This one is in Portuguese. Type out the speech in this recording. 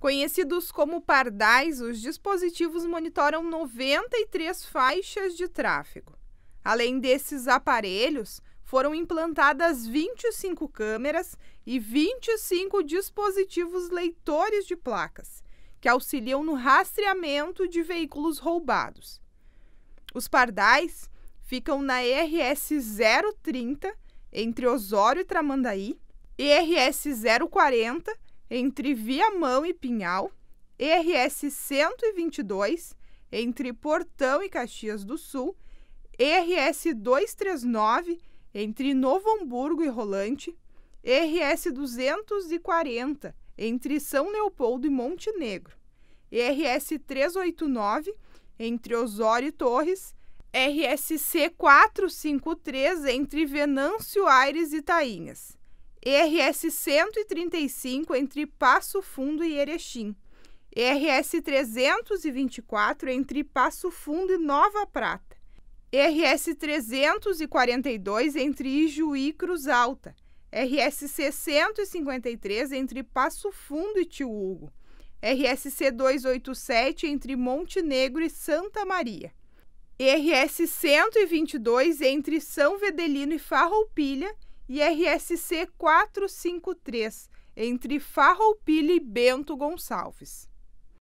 Conhecidos como pardais, os dispositivos monitoram 93 faixas de tráfego. Além desses aparelhos, foram implantadas 25 câmeras e 25 dispositivos leitores de placas, que auxiliam no rastreamento de veículos roubados. Os pardais ficam na RS 030, entre Osório e Tramandaí, e RS 040, entre Viamão e Pinhal, RS 122 entre Portão e Caxias do Sul, RS 239 entre Novo Hamburgo e Rolante, RS 240 entre São Leopoldo e Montenegro, RS 389 entre Osório e Torres, RSC 453 entre Venâncio Aires e Tainhas. RS 135 entre Passo Fundo e Erechim, RS 324 entre Passo Fundo e Nova Prata, RS 342 entre Ijuí e Cruz Alta, RS 653 entre Passo Fundo e Tio Hugo, RSC 287 entre Monte Negro e Santa Maria. RS 122 entre São Vedelino e Farroupilha e RSC 453, entre Farroupilha e Bento Gonçalves